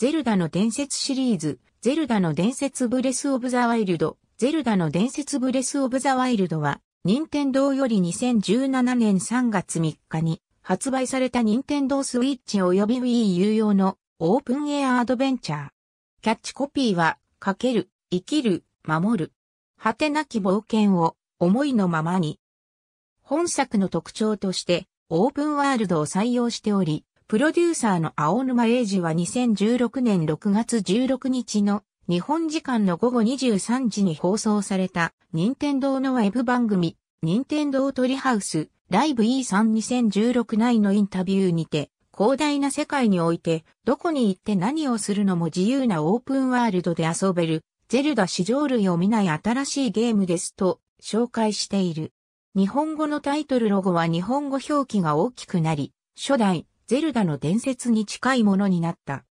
ゼルダの伝説シリーズ、ゼルダの伝説ブレスオブザワイルド、ゼルダの伝説ブレスオブザワイルドは、任天堂より2017年3月3日に発売された任天堂スイッチ及び Wii U 用のオープンエアアドベンチャー。キャッチコピーは、かける、生きる、守る。果てなき冒険を思いのままに。本作の特徴として、オープンワールドを採用しており、プロデューサーの青沼英二は2016年6月16日の日本時間の午後23時に放送された任天堂のウェブ番組任天堂トリハウスライブ E32016 内のインタビューにて広大な世界においてどこに行って何をするのも自由なオープンワールドで遊べるゼルダ史上類を見ない新しいゲームですと紹介している。日本語のタイトルロゴは日本語表記が大きくなり、初代ゼルダの伝説に近いものになった。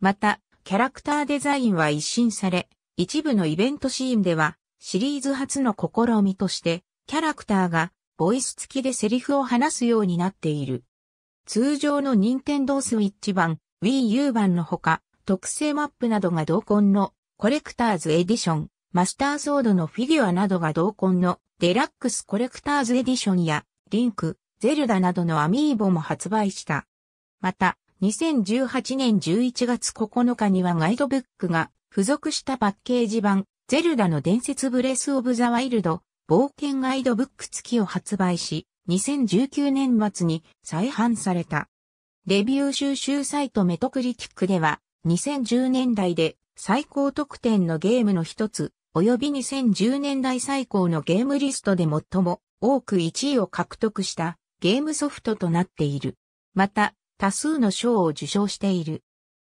また、キャラクターデザインは一新され、一部のイベントシーンでは、シリーズ初の試みとして、キャラクターが、ボイス付きでセリフを話すようになっている。通常の任天堂スイッチ版、Wii U 版のほか、特製マップなどが同梱のコレクターズエディション、マスターソードのフィギュアなどが同梱のデラックスコレクターズエディションや、リンク、ゼルダなどのアミーボも発売した。また、2018年11月9日にはガイドブックが付属したパッケージ版、ゼルダの伝説ブレスオブザワイルド、冒険ガイドブック付きを発売し、2019年末に再販された。レビュー収集サイトメトクリティックでは、2010年代で最高得点のゲームの一つ、及び2010年代最高のゲームリストで最も多く1位を獲得したゲームソフトとなっている。また、多数の賞を受賞している。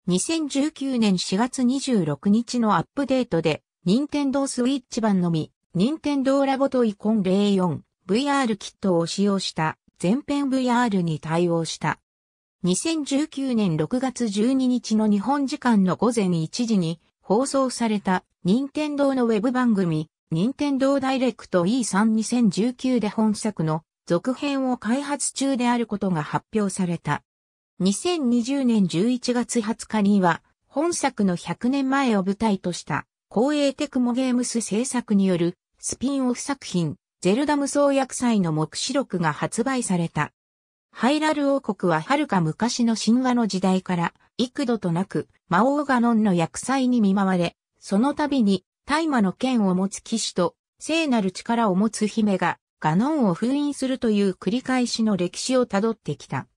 2019年4月26日のアップデートで、任天堂スイッチ版のみ、任天堂ラボトイコン 04VR キットを使用した全編 VR に対応した。2019年6月12日の日本時間の午前1時に放送された任天堂のウェブ番組、任天堂ダイレクト E32019 で本作の続編を開発中であることが発表された。2020年11月20日には、本作の100年前を舞台とした、光栄テクモゲームス製作による、スピンオフ作品、ゼルダ無双厄災の目視録が発売された。ハイラル王国は遥か昔の神話の時代から、幾度となく、魔王ガノンの厄災に見舞われ、その度に、大魔の剣を持つ騎士と、聖なる力を持つ姫が、ガノンを封印するという繰り返しの歴史をたどってきた。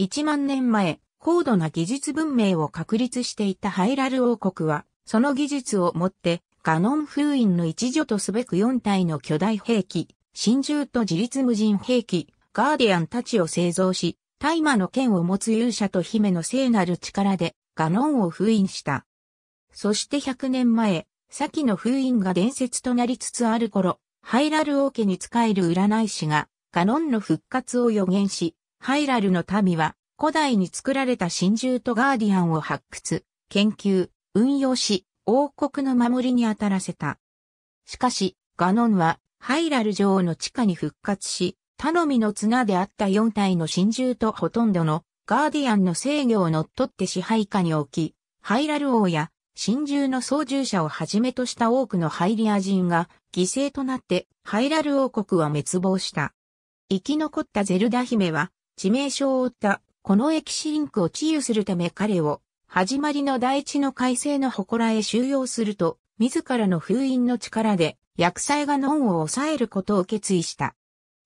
1万年前、高度な技術文明を確立していたハイラル王国は、その技術をもって、ガノン封印の一助とすべく4体の巨大兵器、真珠と自立無人兵器、ガーディアンたちを製造し、大麻の剣を持つ勇者と姫の聖なる力で、ガノンを封印した。そして100年前、先の封印が伝説となりつつある頃、ハイラル王家に仕える占い師が、ガノンの復活を予言し、ハイラルの民は、古代に作られた真獣とガーディアンを発掘、研究、運用し、王国の守りに当たらせた。しかし、ガノンは、ハイラル城の地下に復活し、頼みの綱であった4体の真獣とほとんどのガーディアンの制御を乗っ取って支配下に置き、ハイラル王や真獣の操縦者をはじめとした多くのハイリア人が犠牲となってハイラル王国は滅亡した。生き残ったゼルダ姫は致命傷を負った、この駅シリンクを治癒するため彼を、始まりの大地の改正の祠へ収容すると、自らの封印の力で、薬剤がノンを抑えることを決意した。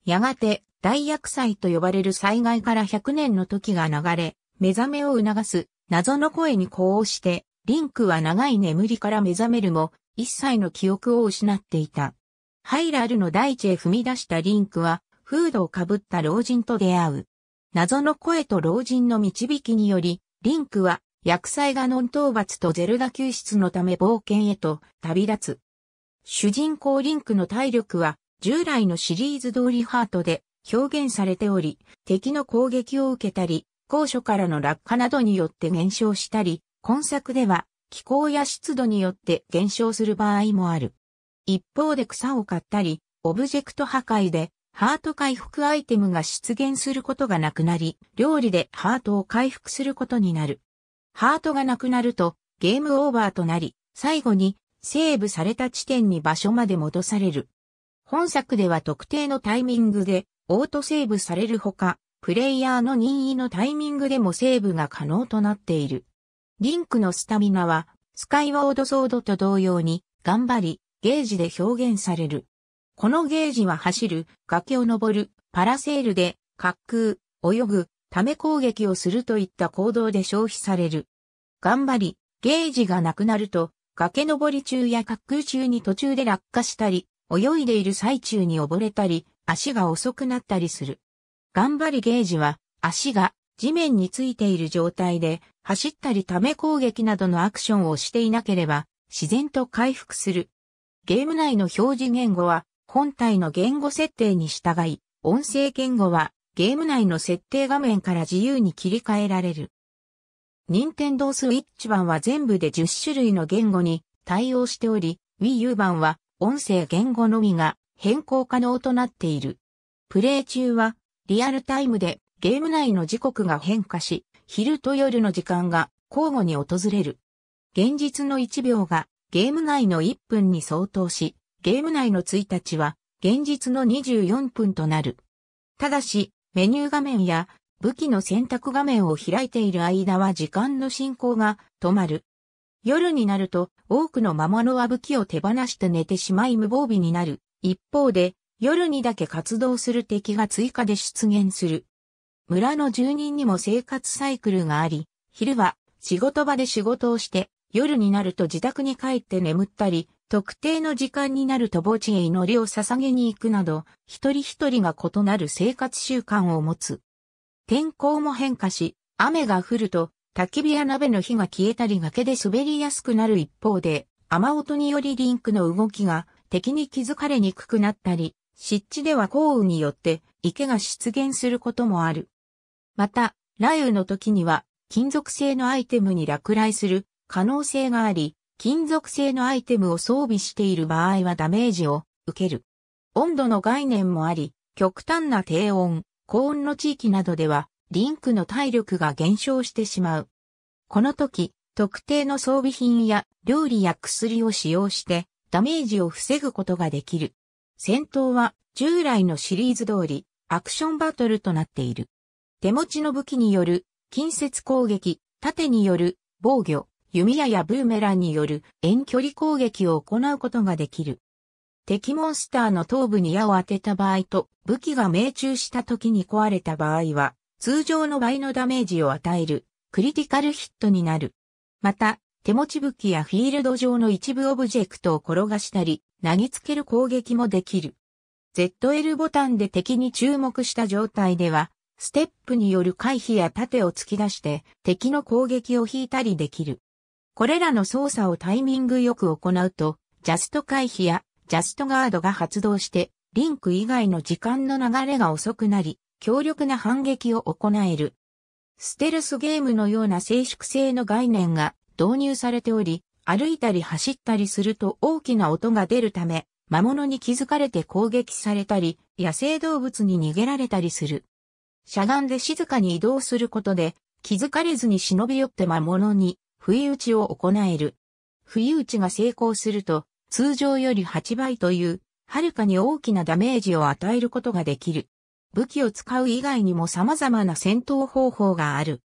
やがて、大薬剤と呼ばれる災害から100年の時が流れ、目覚めを促す、謎の声に呼応して、リンクは長い眠りから目覚めるも、一切の記憶を失っていた。ハイラルの大地へ踏み出したリンクは、フードをかぶった老人と出会う。謎の声と老人の導きにより、リンクは、薬剤ガノン討伐とゼルダ救出のため冒険へと旅立つ。主人公リンクの体力は、従来のシリーズ通りハートで表現されており、敵の攻撃を受けたり、高所からの落下などによって減少したり、今作では気候や湿度によって減少する場合もある。一方で草を刈ったり、オブジェクト破壊でハート回復アイテムが出現することがなくなり、料理でハートを回復することになる。ハートがなくなると、ゲームオーバーとなり、最後に、セーブされた地点に場所まで戻される。本作では特定のタイミングで、オートセーブされるほか、プレイヤーの任意のタイミングでもセーブが可能となっている。リンクのスタミナは、スカイウォードソードと同様に、頑張り、ゲージで表現される。このゲージは走る、崖を登る、パラセールで、滑空、泳ぐ、ため攻撃をするといった行動で消費される。頑張り、ゲージがなくなると、崖登り中や滑空中に途中で落下したり、泳いでいる最中に溺れたり、足が遅くなったりする。頑張りゲージは、足が地面についている状態で、走ったりため攻撃などのアクションをしていなければ、自然と回復する。ゲーム内の表示言語は、本体の言語設定に従い、音声言語はゲーム内の設定画面から自由に切り替えられる。任天堂 switch 版は全部で10種類の言語に対応しており、Wii U 版は音声言語のみが変更可能となっている。プレイ中はリアルタイムでゲーム内の時刻が変化し、昼と夜の時間が交互に訪れる。現実の1秒がゲーム内の1分に相当し、ゲーム内の1日は現実の24分となる。ただし、メニュー画面や武器の選択画面を開いている間は時間の進行が止まる。夜になると多くの魔物は武器を手放して寝てしまい無防備になる。一方で夜にだけ活動する敵が追加で出現する。村の住人にも生活サイクルがあり、昼は仕事場で仕事をして夜になると自宅に帰って眠ったり、特定の時間になると墓地へ祈りを捧げに行くなど、一人一人が異なる生活習慣を持つ。天候も変化し、雨が降ると、焚き火や鍋の火が消えたり崖で滑りやすくなる一方で、雨音によりリンクの動きが敵に気づかれにくくなったり、湿地では降雨によって池が出現することもある。また、雷雨の時には金属製のアイテムに落雷する可能性があり、金属製のアイテムを装備している場合はダメージを受ける。温度の概念もあり、極端な低温、高温の地域などでは、リンクの体力が減少してしまう。この時、特定の装備品や料理や薬を使用してダメージを防ぐことができる。戦闘は従来のシリーズ通りアクションバトルとなっている。手持ちの武器による近接攻撃、盾による防御、弓矢やブーメランによる遠距離攻撃を行うことができる。敵モンスターの頭部に矢を当てた場合と武器が命中した時に壊れた場合は通常の倍のダメージを与えるクリティカルヒットになる。また手持ち武器やフィールド上の一部オブジェクトを転がしたり投げつける攻撃もできる。ZL ボタンで敵に注目した状態ではステップによる回避や盾を突き出して敵の攻撃を引いたりできる。これらの操作をタイミングよく行うと、ジャスト回避やジャストガードが発動して、リンク以外の時間の流れが遅くなり、強力な反撃を行える。ステルスゲームのような静粛性の概念が導入されており、歩いたり走ったりすると大きな音が出るため、魔物に気づかれて攻撃されたり、野生動物に逃げられたりする。しゃがんで静かに移動することで、気づかれずに忍び寄って魔物に不意打ちを行える。不意打ちが成功すると、通常より8倍という、はるかに大きなダメージを与えることができる。武器を使う以外にも様々な戦闘方法がある。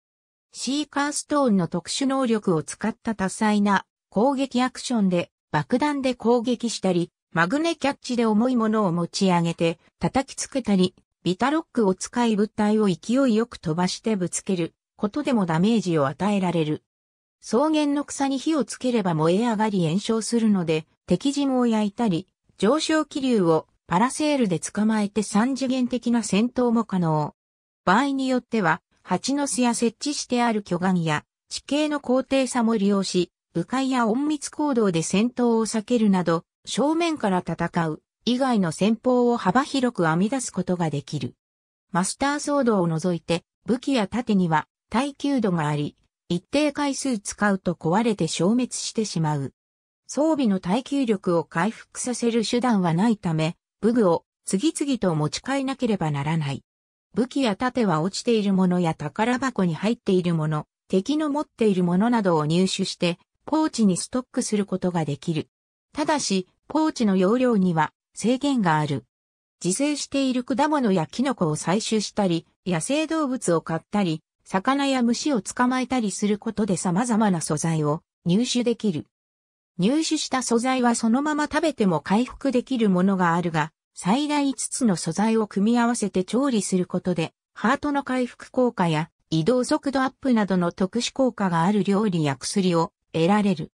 シーカーストーンの特殊能力を使った多彩な攻撃アクションで爆弾で攻撃したり、マグネキャッチで重いものを持ち上げて叩きつけたり、ビタロックを使い物体を勢いよく飛ばしてぶつけることでもダメージを与えられる。草原の草に火をつければ燃え上がり炎症するので、敵陣を焼いたり、上昇気流をパラセールで捕まえて三次元的な戦闘も可能。場合によっては、蜂の巣や設置してある巨岩や地形の高低差も利用し、迂回や隠密行動で戦闘を避けるなど、正面から戦う以外の戦法を幅広く編み出すことができる。マスターソードを除いて武器や盾には耐久度があり、一定回数使うと壊れて消滅してしまう。装備の耐久力を回復させる手段はないため、武具を次々と持ち替えなければならない。武器や盾は落ちているものや宝箱に入っているもの、敵の持っているものなどを入手して、ポーチにストックすることができる。ただし、ポーチの容量には制限がある。自生している果物やキノコを採取したり、野生動物を買ったり、魚や虫を捕まえたりすることで様々な素材を入手できる。入手した素材はそのまま食べても回復できるものがあるが、最大5つの素材を組み合わせて調理することで、ハートの回復効果や移動速度アップなどの特殊効果がある料理や薬を得られる。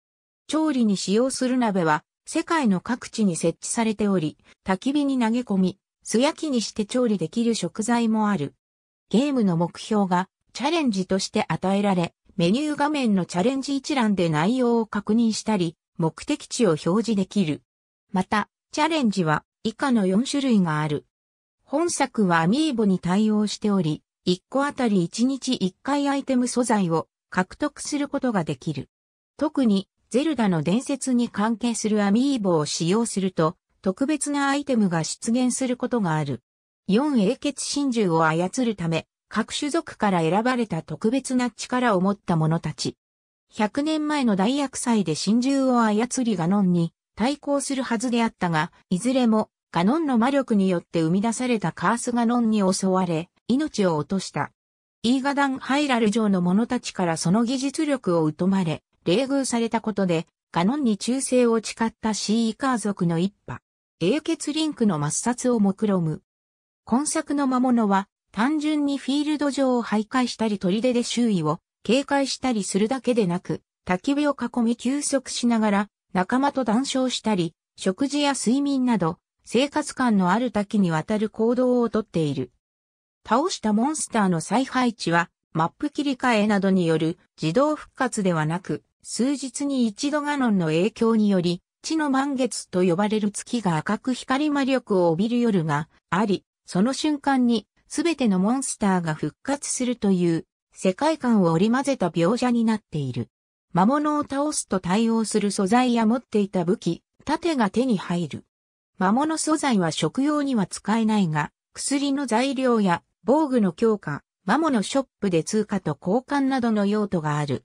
調理に使用する鍋は世界の各地に設置されており、焚き火に投げ込み、素焼きにして調理できる食材もある。ゲームの目標がチャレンジとして与えられ、メニュー画面のチャレンジ一覧で内容を確認したり、目的地を表示できる。また、チャレンジは以下の4種類がある。本作はアミーボに対応しており、1個あたり1日1回アイテム素材を獲得することができる。特に、ゼルダの伝説に関係するアミーボを使用すると、特別なアイテムが出現することがある。4英傑真珠を操るため、各種族から選ばれた特別な力を持った者たち。100年前の大厄災で真珠を操りガノンに対抗するはずであったが、いずれもガノンの魔力によって生み出されたカースガノンに襲われ、命を落とした。イーガダンハイラル城の者たちからその技術力を疎まれ、冷遇されたことで、ガノンに忠誠を誓ったシーイカー族の一派。英傑リンクの抹殺を目論む。今作の魔物は、単純にフィールド上を徘徊したり砦で周囲を警戒したりするだけでなく、焚き火を囲み休息しながら仲間と談笑したり、食事や睡眠など生活感のある滝にわたる行動をとっている。倒したモンスターの再配置はマップ切り替えなどによる自動復活ではなく、数日に一度ガノンの影響により、地の満月と呼ばれる月が赤く光魔力を帯びる夜があり、その瞬間にすべてのモンスターが復活するという世界観を織り交ぜた描写になっている。魔物を倒すと対応する素材や持っていた武器、盾が手に入る。魔物素材は食用には使えないが、薬の材料や防具の強化、魔物ショップで通貨と交換などの用途がある。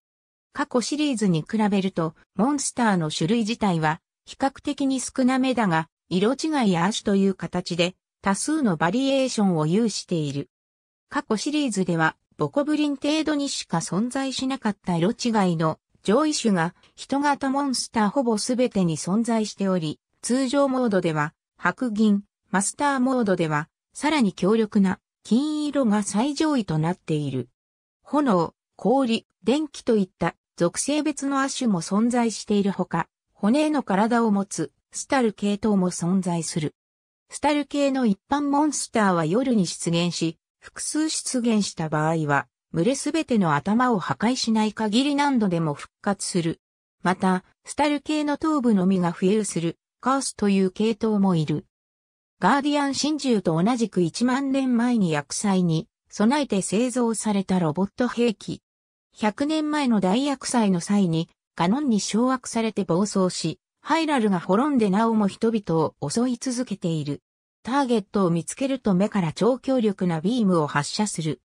過去シリーズに比べると、モンスターの種類自体は比較的に少なめだが、色違いや足という形で多数のバリエーションを有している。過去シリーズでは、ボコブリン程度にしか存在しなかった色違いの上位種が人型モンスターほぼ全てに存在しており、通常モードでは白銀、マスターモードではさらに強力な金色が最上位となっている。炎、氷、電気といった属性別の亜種も存在しているほか、骨の体を持つスタル系統も存在する。スタル系の一般モンスターは夜に出現し、複数出現した場合は、群れすべての頭を破壊しない限り何度でも復活する。また、スタル系の頭部のみが浮遊する、カースという系統もいる。ガーディアン真珠と同じく1万年前に薬剤に備えて製造されたロボット兵器。100年前の大薬剤の際に、ガノンに掌握されて暴走し、ハイラルが滅んでなおも人々を襲い続けている。ターゲットを見つけると目から超強力なビームを発射する。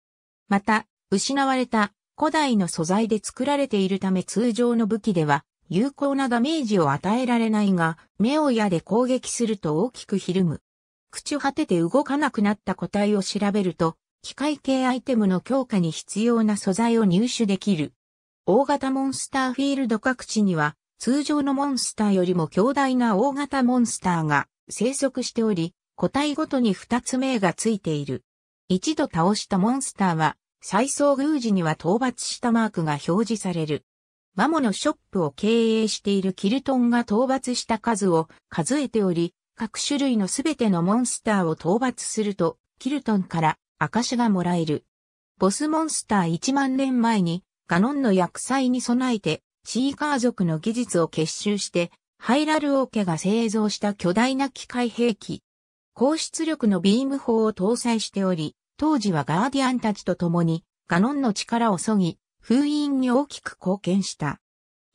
また、失われた古代の素材で作られているため通常の武器では有効なダメージを与えられないが、目を矢で攻撃すると大きくひるむ。朽ち果てて動かなくなった個体を調べると、機械系アイテムの強化に必要な素材を入手できる。大型モンスターフィールド各地には、通常のモンスターよりも強大な大型モンスターが生息しており、個体ごとに二つ目がついている。一度倒したモンスターは、再遭遇時には討伐したマークが表示される。マモのショップを経営しているキルトンが討伐した数を数えており、各種類のすべてのモンスターを討伐すると、キルトンから証がもらえる。ボスモンスター1万年前に、ガノンの薬剤に備えてシーカー族の技術を結集して、ハイラル王家が製造した巨大な機械兵器。高出力のビーム砲を搭載しており、当時はガーディアンたちと共に、ガノンの力を削ぎ、封印に大きく貢献した。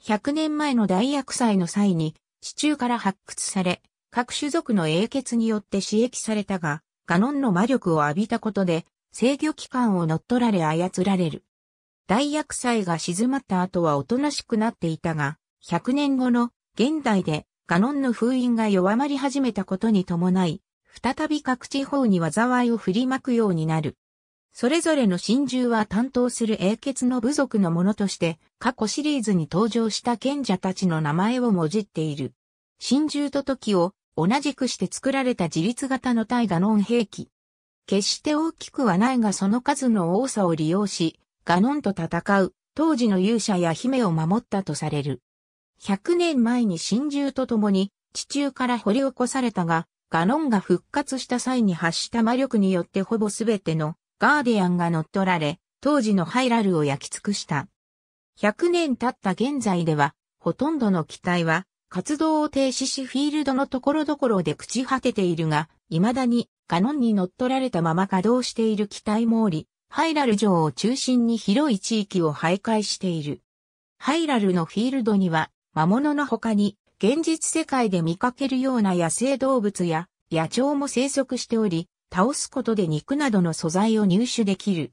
100年前の大薬祭の際に、地中から発掘され、各種族の英傑によって刺激されたが、ガノンの魔力を浴びたことで、制御機関を乗っ取られ操られる。大厄災が静まった後はおとなしくなっていたが、100年後の現代でガノンの封印が弱まり始めたことに伴い、再び各地方に災いを振りまくようになる。それぞれの神獣は担当する英傑の部族のものとして、過去シリーズに登場した賢者たちの名前をもじっている。神獣と時を同じくして作られた自立型の対ガノン兵器。決して大きくはないがその数の多さを利用し、ガノンと戦う、当時の勇者や姫を守ったとされる。100年前に真珠と共に地中から掘り起こされたが、ガノンが復活した際に発した魔力によってほぼすべてのガーディアンが乗っ取られ、当時のハイラルを焼き尽くした。100年経った現在では、ほとんどの機体は活動を停止しフィールドのところどころで朽ち果てているが、未だにガノンに乗っ取られたまま稼働している機体もおり、ハイラル城を中心に広い地域を徘徊している。ハイラルのフィールドには、魔物の他に、現実世界で見かけるような野生動物や野鳥も生息しており、倒すことで肉などの素材を入手できる。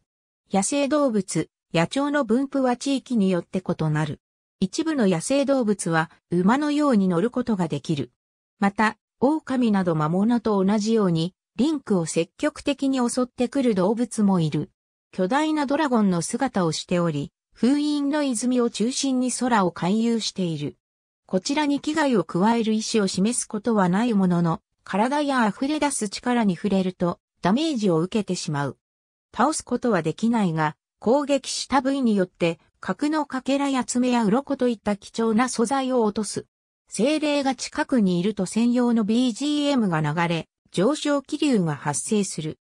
野生動物、野鳥の分布は地域によって異なる。一部の野生動物は馬のように乗ることができる。また、狼など魔物と同じように、リンクを積極的に襲ってくる動物もいる。巨大なドラゴンの姿をしており、封印の泉を中心に空を回遊している。こちらに危害を加える意志を示すことはないものの、体や溢れ出す力に触れるとダメージを受けてしまう。倒すことはできないが、攻撃した部位によって格のかけらや爪や鱗といった貴重な素材を落とす。精霊が近くにいると専用の BGM が流れ、上昇気流が発生する。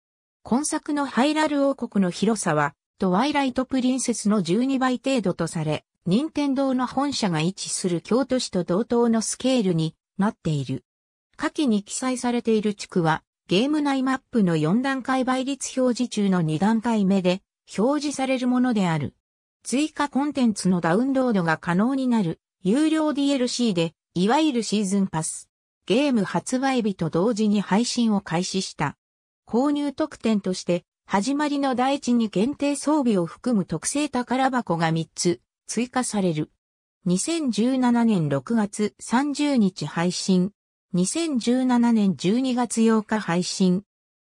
今作のハイラル王国の広さは、トワイライトプリンセスの12倍程度とされ、任天堂の本社が位置する京都市と同等のスケールになっている。下記に記載されている地区は、ゲーム内マップの4段階倍率表示中の2段階目で表示されるものである。追加コンテンツのダウンロードが可能になる有料 DLC で、いわゆるシーズンパス。ゲーム発売日と同時に配信を開始した。購入特典として、始まりの第一に限定装備を含む特製宝箱が3つ追加される。2017年6月30日配信。2017年12月8日配信。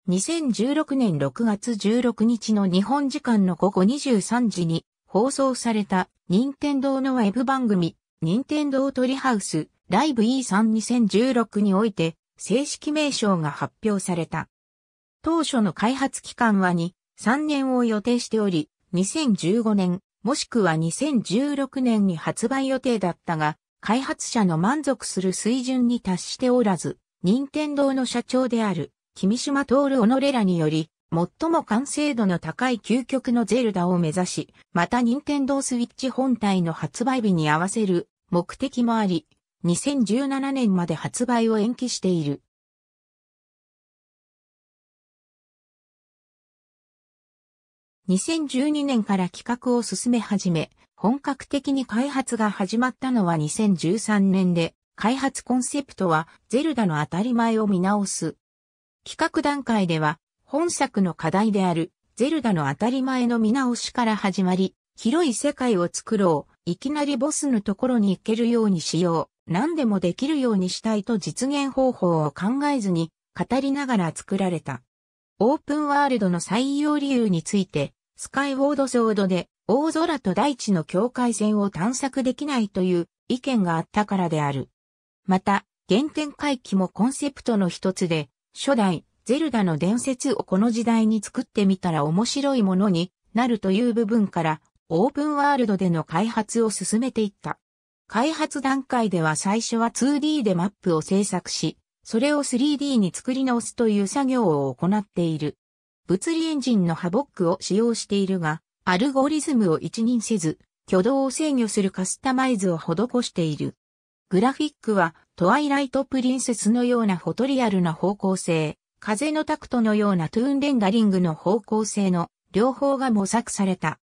2016年6月16日の日本時間の午後23時に放送された任天堂のウェブ番組任天堂トリハウスライブ E3 2016において正式名称が発表された。当初の開発期間は2、3年を予定しており、2015年、もしくは2016年に発売予定だったが、開発者の満足する水準に達しておらず、任天堂の社長である、君島徹小野レラにより、最も完成度の高い究極のゼルダを目指し、また任天堂スイッチ本体の発売日に合わせる目的もあり、2017年まで発売を延期している。2012年から企画を進め始め、本格的に開発が始まったのは2013年で、開発コンセプトはゼルダの当たり前を見直す。企画段階では、本作の課題であるゼルダの当たり前の見直しから始まり、広い世界を作ろう、いきなりボスのところに行けるようにしよう、何でもできるようにしたいと実現方法を考えずに語りながら作られた。オープンワールドの採用理由について、スカイウォードソードで大空と大地の境界線を探索できないという意見があったからである。また、原点回帰もコンセプトの一つで、初代、ゼルダの伝説をこの時代に作ってみたら面白いものになるという部分から、オープンワールドでの開発を進めていった。開発段階では最初は 2D でマップを制作し、それを 3D に作り直すという作業を行っている。物理エンジンのハボックを使用しているが、アルゴリズムを一任せず、挙動を制御するカスタマイズを施している。グラフィックは、トワイライトプリンセスのようなフォトリアルな方向性、風のタクトのようなトゥーンレンダリングの方向性の両方が模索された。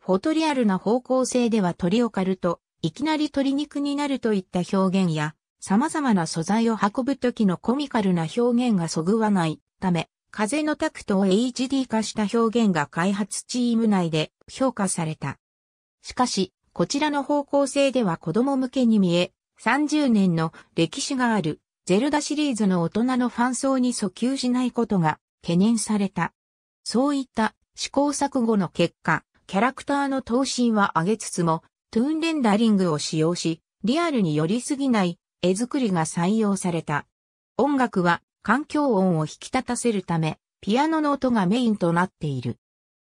フォトリアルな方向性では鳥を狩ると、いきなり鶏肉になるといった表現や、様々な素材を運ぶときのコミカルな表現がそぐわないため、風のタクトを HD 化した表現が開発チーム内で評価された。しかし、こちらの方向性では子供向けに見え、30年の歴史があるゼルダシリーズの大人のファン層に訴求しないことが懸念された。そういった試行錯誤の結果、キャラクターの頭身は上げつつも、トゥーンレンダリングを使用し、リアルに寄りすぎない絵作りが採用された。音楽は環境音を引き立たせるため、ピアノの音がメインとなっている。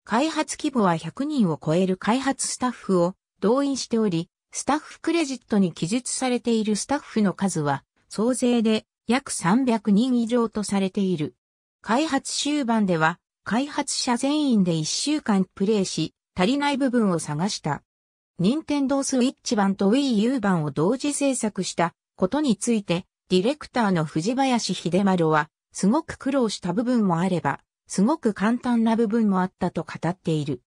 開発規模は100人を超える開発スタッフを動員しており、スタッフクレジットに記述されているスタッフの数は、総勢で約300人以上とされている。開発終盤では、開発者全員で1週間プレイし、足りない部分を探した。任天堂スイッチ版と Wii U 版を同時制作したことについて、ディレクターの藤林秀丸は、すごく苦労した部分もあれば、すごく簡単な部分もあったと語っている。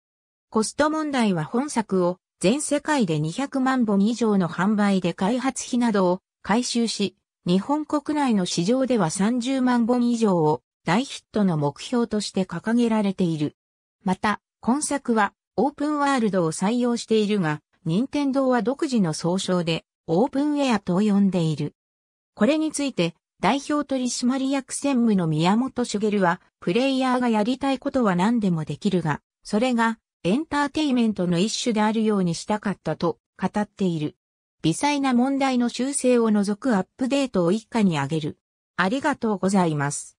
コスト問題は本作を全世界で200万本以上の販売で開発費などを回収し、日本国内の市場では30万本以上を大ヒットの目標として掲げられている。また、今作はオープンワールドを採用しているが、任天堂は独自の総称でオープンエアと呼んでいる。これについて、代表取締役専務の宮本茂は、プレイヤーがやりたいことは何でもできるが、それがエンターテイメントの一種であるようにしたかったと語っている。微細な問題の修正を除くアップデートを一家に挙げる。ありがとうございます。